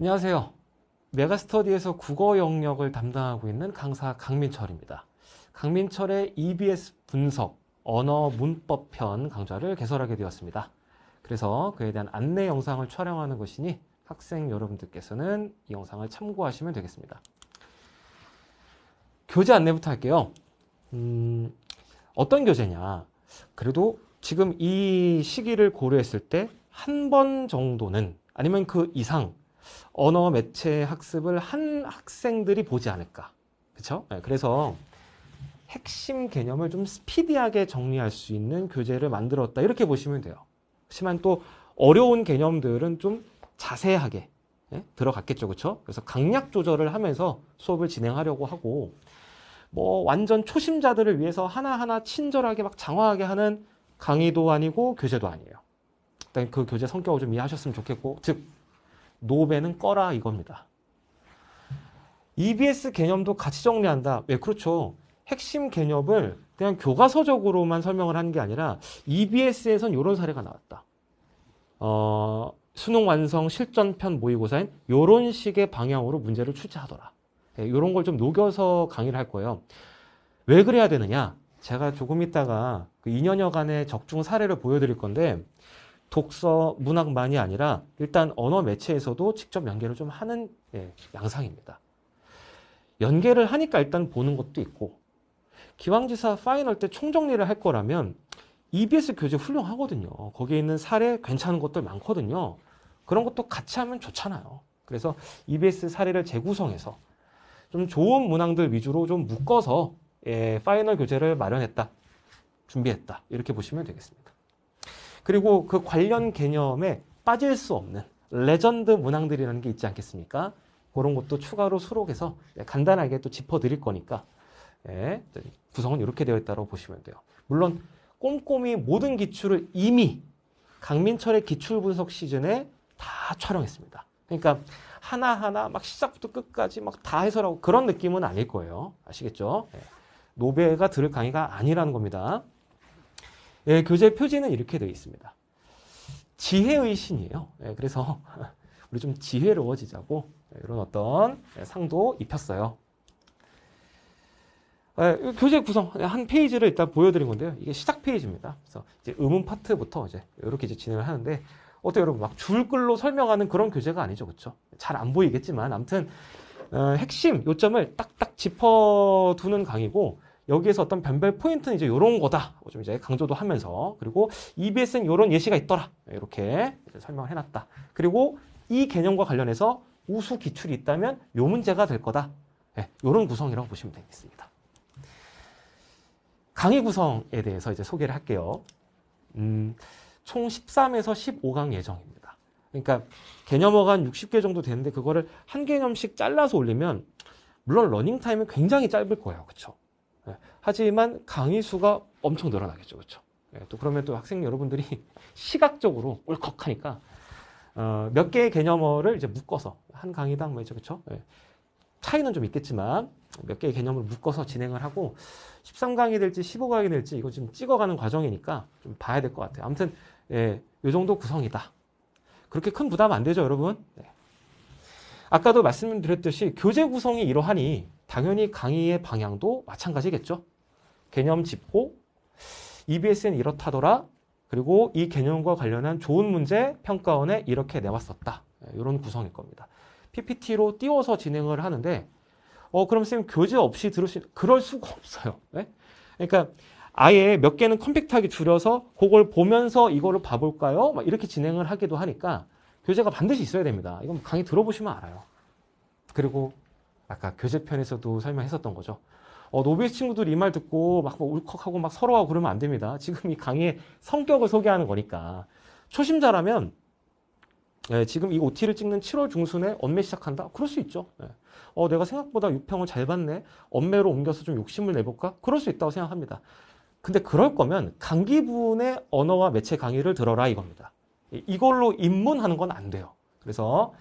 안녕하세요. 메가스터디에서 국어 영역을 담당하고 있는 강사 강민철입니다. 강민철의 EBS 분석 언어 문법편 강좌를 개설하게 되었습니다. 그래서 그에 대한 안내 영상을 촬영하는 것이니 학생 여러분들께서는 이 영상을 참고하시면 되겠습니다. 교재 안내부터 할게요. 음, 어떤 교재냐? 그래도 지금 이 시기를 고려했을 때 한 번 정도는 아니면 그 이상 언어 매체 학습을 한 학생들이 보지 않을까. 그렇죠? 그래서 핵심 개념을 좀 스피디하게 정리할 수 있는 교재를 만들었다. 이렇게 보시면 돼요. 하지만 또 어려운 개념들은 좀 자세하게 예? 들어갔겠죠. 그렇죠? 그래서 강약 조절을 하면서 수업을 진행하려고 하고 뭐 완전 초심자들을 위해서 하나하나 친절하게 막 장화하게 하는 강의도 아니고 교재도 아니에요. 일단 그 교재 성격을 좀 이해하셨으면 좋겠고 즉 노배는 꺼라 이겁니다. EBS 개념도 같이 정리한다. 왜 예, 그렇죠? 핵심 개념을 그냥 교과서적으로만 설명을 하는 게 아니라 EBS에선 이런 사례가 나왔다. 어, 수능 완성 실전편 모의고사인 이런 식의 방향으로 문제를 출제하더라. 이런 예, 걸좀 녹여서 강의를 할 거예요. 왜 그래야 되느냐? 제가 조금 있다가 그 2년여간의 적중 사례를 보여드릴 건데 독서 문학만이 아니라 일단 언어 매체에서도 직접 연계를 좀 하는 예, 양상입니다. 연계를 하니까 일단 보는 것도 있고 기왕지사 파이널 때 총정리를 할 거라면 EBS 교재 훌륭하거든요. 거기에 있는 사례 괜찮은 것들 많거든요. 그런 것도 같이 하면 좋잖아요. 그래서 EBS 사례를 재구성해서 좀 좋은 문항들 위주로 좀 묶어서 예, 파이널 교재를 마련했다. 준비했다. 이렇게 보시면 되겠습니다. 그리고 그 관련 개념에 빠질 수 없는 레전드 문항들이라는 게 있지 않겠습니까? 그런 것도 추가로 수록해서 예, 간단하게 또 짚어드릴 거니까 예, 구성은 이렇게 되어 있다고 보시면 돼요. 물론 꼼꼼히 모든 기출을 이미 강민철의 기출 분석 시즌에 다 촬영했습니다. 그러니까 하나하나 막 시작부터 끝까지 막 다 해설하고 그런 느낌은 아닐 거예요. 아시겠죠? 예. 노베가 들을 강의가 아니라는 겁니다. 예, 교재 표지는 이렇게 되어 있습니다. 지혜의 신이에요. 예, 그래서 우리 좀 지혜로워지자고 이런 어떤 상도 입혔어요. 예, 교재 구성 한 페이지를 일단 보여드린 건데요. 이게 시작 페이지입니다. 그래서 이제 음운 파트부터 이제 이렇게 이제 진행을 하는데 어때 여러분 막 줄글로 설명하는 그런 교재가 아니죠, 그렇죠? 잘 안 보이겠지만 아무튼 어, 핵심 요점을 딱딱 짚어두는 강의고 여기에서 어떤 변별 포인트는 이제 이런 거다라좀 뭐 이제 강조도 하면서 그리고 EBS는 이런 예시가 있더라 이렇게 네, 설명을 해놨다. 그리고 이 개념과 관련해서 우수 기출이 있다면 요 문제가 될 거다. 예, 네, 이런 구성이라고 보시면 되겠습니다. 강의 구성에 대해서 이제 소개를 할게요. 음, 총 13에서 15강 예정입니다. 그러니까 개념어가 한 60개 정도 되는데 그거를 한 개념씩 잘라서 올리면 물론 러닝 타임은 굉장히 짧을 거예요. 그렇죠? 하지만 강의 수가 엄청 늘어나겠죠. 그렇죠? 예, 또 그러면 또 학생 여러분들이 시각적으로 울컥하니까 어, 몇 개의 개념어를 이제 묶어서 한 강의당 뭐죠. 그렇죠? 예. 차이는 좀 있겠지만 몇 개의 개념을 묶어서 진행을 하고 13강이 될지 15강이 될지 이거 지금 찍어가는 과정이니까 좀 봐야 될 것 같아요. 아무튼 예, 요 정도 구성이다. 그렇게 큰 부담 안 되죠, 여러분? 네. 아까도 말씀드렸듯이 교재 구성이 이러하니 당연히 강의의 방향도 마찬가지겠죠. 개념 짚고 EBS는 이렇다더라. 그리고 이 개념과 관련한 좋은 문제 평가원에 이렇게 내왔었다. 이런 네, 구성일 겁니다. PPT로 띄워서 진행을 하는데 어 그럼 쌤 교재 없이 들으수 그럴 수가 없어요. 네? 그러니까 아예 몇 개는 컴팩트하게 줄여서 그걸 보면서 이거를 봐볼까요? 막 이렇게 진행을 하기도 하니까 교재가 반드시 있어야 됩니다. 이건 강의 들어보시면 알아요. 그리고 아까 교재편에서도 설명했었던 거죠. 어, 노비스 친구들이 이 말 듣고 막 울컥하고 막 서러워하고 그러면 안 됩니다. 지금 이 강의의 성격을 소개하는 거니까. 초심자라면 예, 지금 이 OT를 찍는 7월 중순에 언매 시작한다? 그럴 수 있죠. 예. 어, 내가 생각보다 6평을 잘 봤네. 언매로 옮겨서 좀 욕심을 내볼까? 그럴 수 있다고 생각합니다. 근데 그럴 거면 강기분의 언어와 매체 강의를 들어라 이겁니다. 이걸로 입문하는 건 안 돼요. 그래서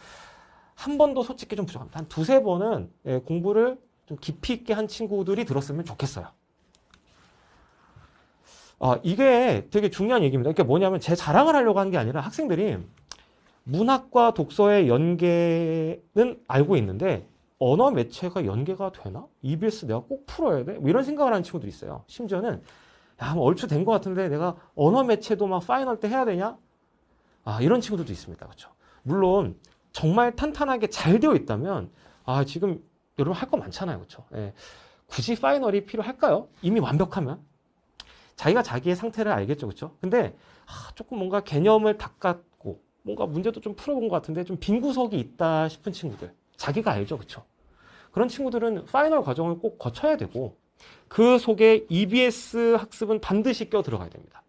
한 번도 솔직히 좀 부족합니다. 한 두세 번은 예, 공부를 좀 깊이 있게 한 친구들이 들었으면 좋겠어요. 아, 이게 되게 중요한 얘기입니다. 이게 그러니까 뭐냐면 제 자랑을 하려고 하는 게 아니라 학생들이 문학과 독서의 연계는 알고 있는데 언어 매체가 연계가 되나? EBS 내가 꼭 풀어야 돼? 뭐 이런 생각을 하는 친구들이 있어요. 심지어는 야, 뭐 얼추 된 것 같은데 내가 언어 매체도 막 파이널 때 해야 되냐? 아, 이런 친구들도 있습니다. 그렇죠? 물론 정말 탄탄하게 잘 되어 있다면 아, 지금 여러분 할 거 많잖아요. 그렇죠? 예. 굳이 파이널이 필요할까요? 이미 완벽하면? 자기가 자기의 상태를 알겠죠. 그렇죠? 근데 아, 조금 뭔가 개념을 닦았고 뭔가 문제도 좀 풀어본 것 같은데 좀 빈 구석이 있다 싶은 친구들 자기가 알죠. 그렇죠? 그런 친구들은 파이널 과정을 꼭 거쳐야 되고 그 속에 EBS 학습은 반드시 껴 들어가야 됩니다.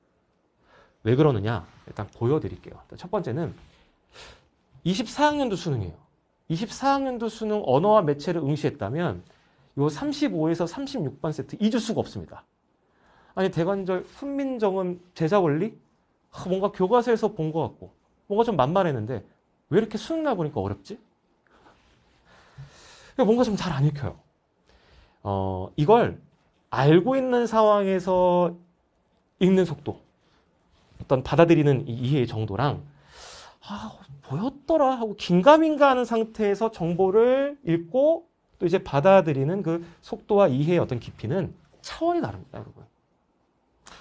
왜 그러느냐? 일단 보여드릴게요. 첫 번째는 24학년도 수능이에요. 24학년도 수능 언어와 매체를 응시했다면 요 35에서 36반 세트 잊을 수가 없습니다. 아니 대관절 훈민정음 제자 원리? 뭔가 교과서에서 본 것 같고 뭔가 좀 만만했는데 왜 이렇게 수능 날 보니까 어렵지? 그러니까 뭔가 좀 잘안 익혀요. 어, 이걸 알고 있는 상황에서 읽는 속도, 어떤 받아들이는 이해 정도랑 아, 보였더라 하고 긴가민가 하는 상태에서 정보를 읽고 또 이제 받아들이는 그 속도와 이해의 어떤 깊이는 차원이 다릅니다, 여러분.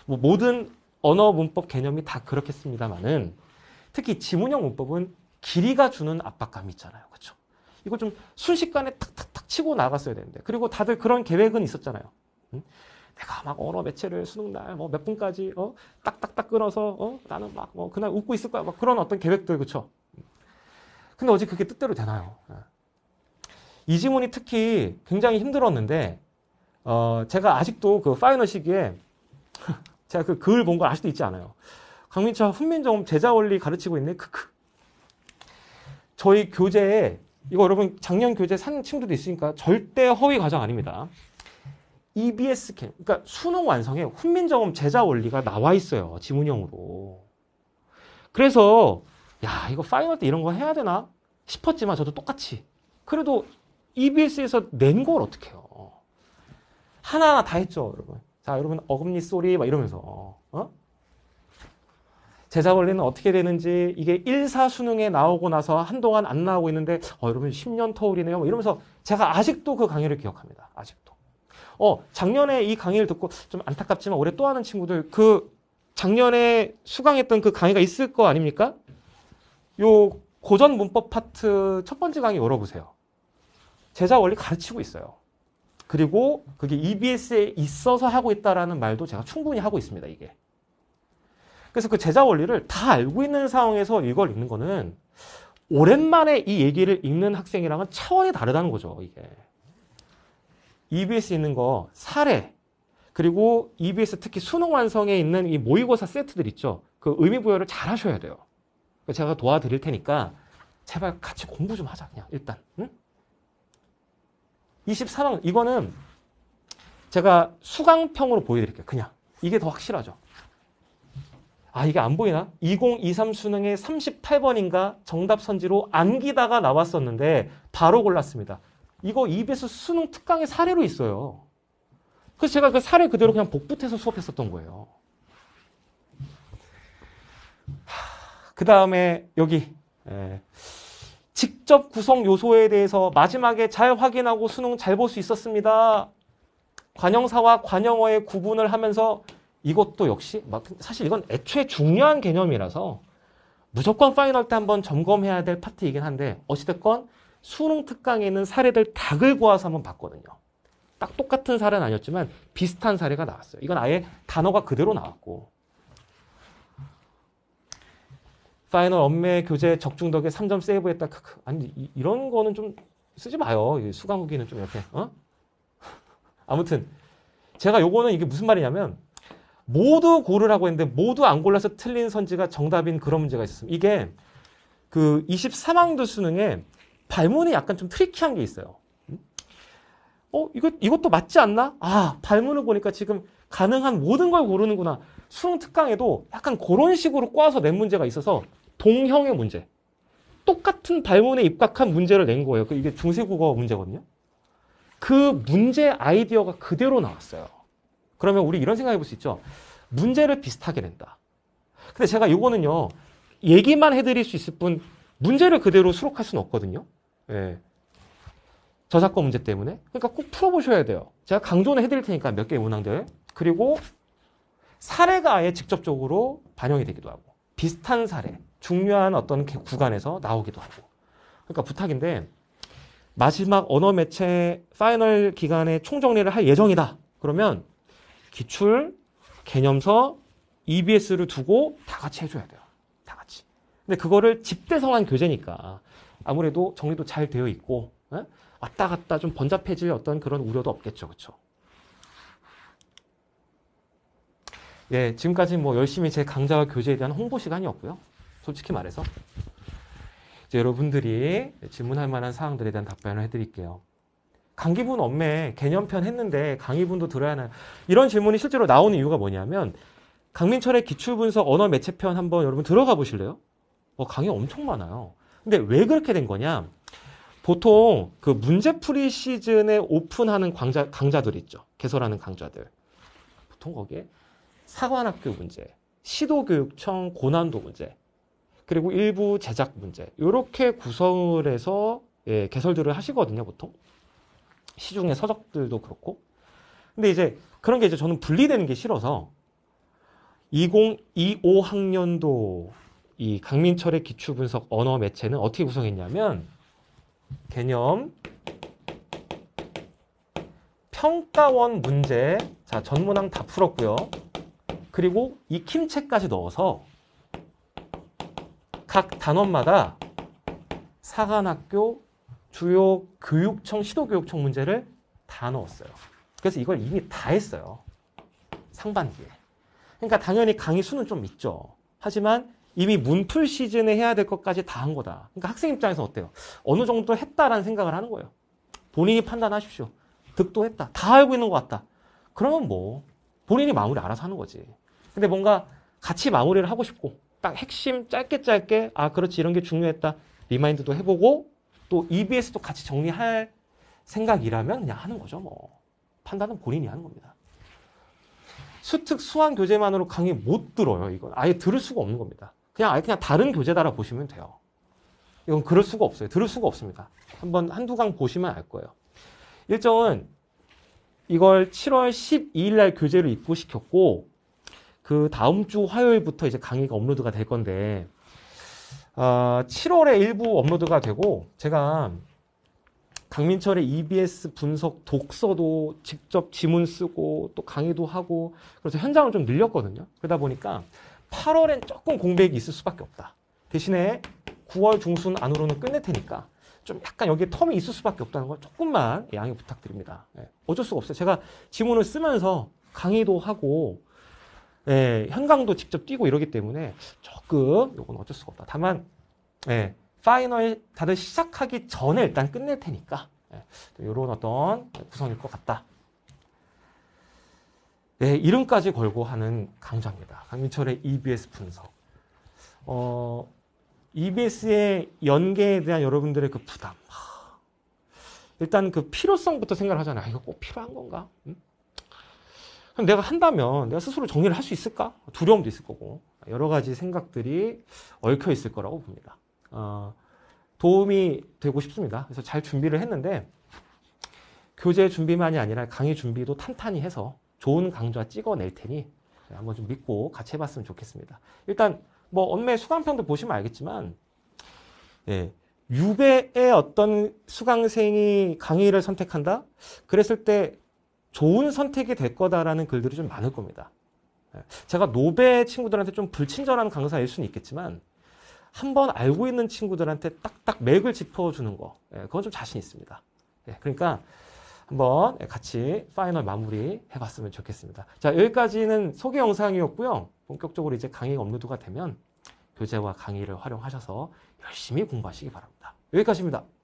뭐 모든 언어 문법 개념이 다 그렇겠습니다만은 특히 지문형 문법은 길이가 주는 압박감이 있잖아요. 그렇죠? 이거 좀 순식간에 탁탁탁 치고 나갔어야 되는데. 그리고 다들 그런 계획은 있었잖아요. 음? 내가 막 언어 매체를 수능 날뭐몇 분까지 어 딱딱딱 끊어서 어 나는 막뭐 그날 웃고 있을 거야 막 그런 어떤 계획들 그쵸 근데 어제 그게 뜻대로 되나요 예. 이 지문이 특히 굉장히 힘들었는데 어 제가 아직도 그 파이널 시기에 제가 그글을본걸 아직도 있지 않아요 강민철 훈민정음 제자 원리 가르치고 있네 크크 저희 교재에 이거 여러분 작년 교재 산 친구들도 있으니까 절대 허위 과정 아닙니다 EBS 캠, 그러니까 수능 완성에 훈민정음 제자 원리가 나와 있어요. 지문형으로. 그래서 야 이거 파이널 때 이런 거 해야 되나 싶었지만 저도 똑같이 그래도 EBS에서 낸 걸어떻게해요 하나하나 다 했죠, 여러분. 자, 여러분 어금니 소리 막 이러면서 어? 제자 원리는 어떻게 되는지 이게 1 4 수능에 나오고 나서 한동안 안 나오고 있는데 어, 여러분 10년 터울이네요. 이러면서 제가 아직도 그 강의를 기억합니다. 아직도. 어 작년에 이 강의를 듣고 좀 안타깝지만 올해 또 하는 친구들 그 작년에 수강했던 그 강의가 있을 거 아닙니까? 요 고전 문법 파트 첫 번째 강의 열어보세요. 제자 원리 가르치고 있어요. 그리고 그게 EBS에 있어서 하고 있다라는 말도 제가 충분히 하고 있습니다. 이게. 그래서 그 제자 원리를 다 알고 있는 상황에서 이걸 읽는 거는 오랜만에 이 얘기를 읽는 학생이랑은 차원이 다르다는 거죠. 이게. EBS에 있는 거 사례 그리고 EBS 특히 수능 완성에 있는 이 모의고사 세트들 있죠. 그 의미 부여를 잘 하셔야 돼요. 제가 도와드릴 테니까 제발 같이 공부 좀 하자 그냥 일단. 응? 24강 이거는 제가 수강평으로 보여드릴게요. 그냥 이게 더 확실하죠. 아 이게 안 보이나? 2023 수능의 38번인가 정답 선지로 안기다가 나왔었는데 바로 골랐습니다. 이거 EBS 수능 특강의 사례로 있어요. 그래서 제가 그 사례 그대로 그냥 복붙해서 수업했었던 거예요. 그 다음에 여기 예. 직접 구성 요소에 대해서 마지막에 잘 확인하고 수능 잘 볼 수 있었습니다. 관형사와 관형어의 구분을 하면서 이것도 역시 사실 이건 애초에 중요한 개념이라서 무조건 파이널 때 한번 점검해야 될 파트이긴 한데 어찌됐건 수능 특강에 있는 사례들 다긁고와서 한번 봤거든요. 딱 똑같은 사례는 아니었지만 비슷한 사례가 나왔어요. 이건 아예 단어가 그대로 나왔고 파이널 엄매 교재 적중덕에 3점 세이브했다. 크크. 아니 이, 이런 거는 좀 쓰지 마요. 수강 후기는 좀 이렇게. 어? 아무튼 제가 요거는 이게 무슨 말이냐면 모두 고르라고 했는데 모두 안 골라서 틀린 선지가 정답인 그런 문제가 있었습니다. 이게 그 23학년도 수능에 발문이 약간 좀 트리키한 게 있어요. 음? 어, 이거, 이것도 맞지 않나? 아, 발문을 보니까 지금 가능한 모든 걸 고르는구나. 수능 특강에도 약간 그런 식으로 꼬아서낸 문제가 있어서 동형의 문제. 똑같은 발문에 입각한 문제를 낸 거예요. 그 이게 중세국어 문제거든요. 그 문제 아이디어가 그대로 나왔어요. 그러면 우리 이런 생각해 볼 수 있죠. 문제를 비슷하게 낸다. 근데 제가 이거는요. 얘기만 해드릴 수 있을 뿐 문제를 그대로 수록할 수는 없거든요. 예. 저작권 문제 때문에. 그러니까 꼭 풀어보셔야 돼요. 제가 강조는 해드릴 테니까 몇 개의 문항들. 그리고 사례가 아예 직접적으로 반영이 되기도 하고 비슷한 사례, 중요한 어떤 구간에서 나오기도 하고 그러니까 부탁인데 마지막 언어 매체 파이널 기간에 총정리를 할 예정이다. 그러면 기출, 개념서, EBS를 두고 다 같이 해줘야 돼요. 다 같이. 근데 그거를 집대성한 교재니까 아무래도 정리도 잘 되어 있고 예? 왔다 갔다 좀 번잡해질 어떤 그런 우려도 없겠죠. 그렇죠? 예, 지금까지 뭐 열심히 제 강좌와 교재에 대한 홍보 시간이었고요. 솔직히 말해서 이제 여러분들이 질문할 만한 사항들에 대한 답변을 해드릴게요. 강기분 엄매 개념편 했는데 강의분도 들어야 하나 이런 질문이 실제로 나오는 이유가 뭐냐면 강민철의 기출분석 언어 매체편 한번 여러분 들어가 보실래요? 어, 강의 엄청 많아요. 근데 왜 그렇게 된 거냐? 보통 그 문제풀이 시즌에 오픈하는 강자, 강자들 있죠. 개설하는 강좌들. 보통 거기에 사관학교 문제, 시도교육청 고난도 문제, 그리고 일부 제작 문제 이렇게 구성을 해서 예, 개설들을 하시거든요 보통 시중에 서적들도 그렇고 근데 이제 그런 게 이제 저는 분리되는 게 싫어서 2025 학년도 이 강민철의 기출 분석 언어 매체는 어떻게 구성했냐면 개념 평가원 문제 자 전문항 다 풀었고요. 그리고 익힘책까지 넣어서 각 단원마다 사관학교 주요 교육청 시도교육청 문제를 다 넣었어요. 그래서 이걸 이미 다 했어요. 상반기에. 그러니까 당연히 강의 수는 좀 있죠. 하지만 이미 문풀 시즌에 해야 될 것까지 다 한 거다. 그러니까 학생 입장에서 어때요? 어느 정도 했다라는 생각을 하는 거예요. 본인이 판단하십시오. 득도 했다. 다 알고 있는 것 같다. 그러면 뭐 본인이 마무리 알아서 하는 거지. 근데 뭔가 같이 마무리를 하고 싶고 딱 핵심 짧게 짧게 아 그렇지 이런 게 중요했다 리마인드도 해보고 또 EBS도 같이 정리할 생각이라면 그냥 하는 거죠 뭐 판단은 본인이 하는 겁니다 수특 수학 교재만으로 강의 못 들어요 이건 아예 들을 수가 없는 겁니다 그냥 아예 그냥 다른 교재다라 보시면 돼요. 이건 그럴 수가 없어요. 들을 수가 없습니다. 한번 한두 강 보시면 알 거예요. 일정은 이걸 7월 12일 날 교재로 입고시켰고 그 다음 주 화요일부터 이제 강의가 업로드가 될 건데 어, 아, 7월에 일부 업로드가 되고 제가 강민철의 EBS 분석 독서도 직접 지문 쓰고 또 강의도 하고 그래서 현장을 좀 늘렸거든요. 그러다 보니까 8월엔 조금 공백이 있을 수밖에 없다. 대신에 9월 중순 안으로는 끝낼 테니까 좀 약간 여기에 텀이 있을 수밖에 없다는 걸 조금만 양해 부탁드립니다. 예, 어쩔 수가 없어요. 제가 지문을 쓰면서 강의도 하고 예, 현강도 직접 뛰고 이러기 때문에 조금 이건 어쩔 수가 없다. 다만 예, 파이널 다들 시작하기 전에 일단 끝낼 테니까 이런 예, 어떤 구성일 것 같다. 네, 이름까지 걸고 하는 강좌입니다. 강민철의 EBS 분석. 어, EBS의 연계에 대한 여러분들의 그 부담. 하, 일단 그 필요성부터 생각을 하잖아요. 아, 이거 꼭 필요한 건가? 응? 그럼 내가 한다면 내가 스스로 정리를 할 수 있을까? 두려움도 있을 거고 여러 가지 생각들이 얽혀 있을 거라고 봅니다. 어, 도움이 되고 싶습니다. 그래서 잘 준비를 했는데 교재 준비만이 아니라 강의 준비도 탄탄히 해서 좋은 강좌 찍어낼 테니 한번 좀 믿고 같이 해봤으면 좋겠습니다. 일단 뭐 언매 수강편도 보시면 알겠지만 예, 유배의 어떤 수강생이 강의를 선택한다? 그랬을 때 좋은 선택이 될 거다라는 글들이 좀 많을 겁니다. 예, 제가 노배 친구들한테 좀 불친절한 강사일 수는 있겠지만 한번 알고 있는 친구들한테 딱딱 맥을 짚어주는 거 예, 그건 좀 자신 있습니다. 예, 그러니까 한번 같이 파이널 마무리 해봤으면 좋겠습니다. 자 여기까지는 소개 영상이었고요. 본격적으로 이제 강의가 업로드가 되면 교재와 강의를 활용하셔서 열심히 공부하시기 바랍니다. 여기까지입니다.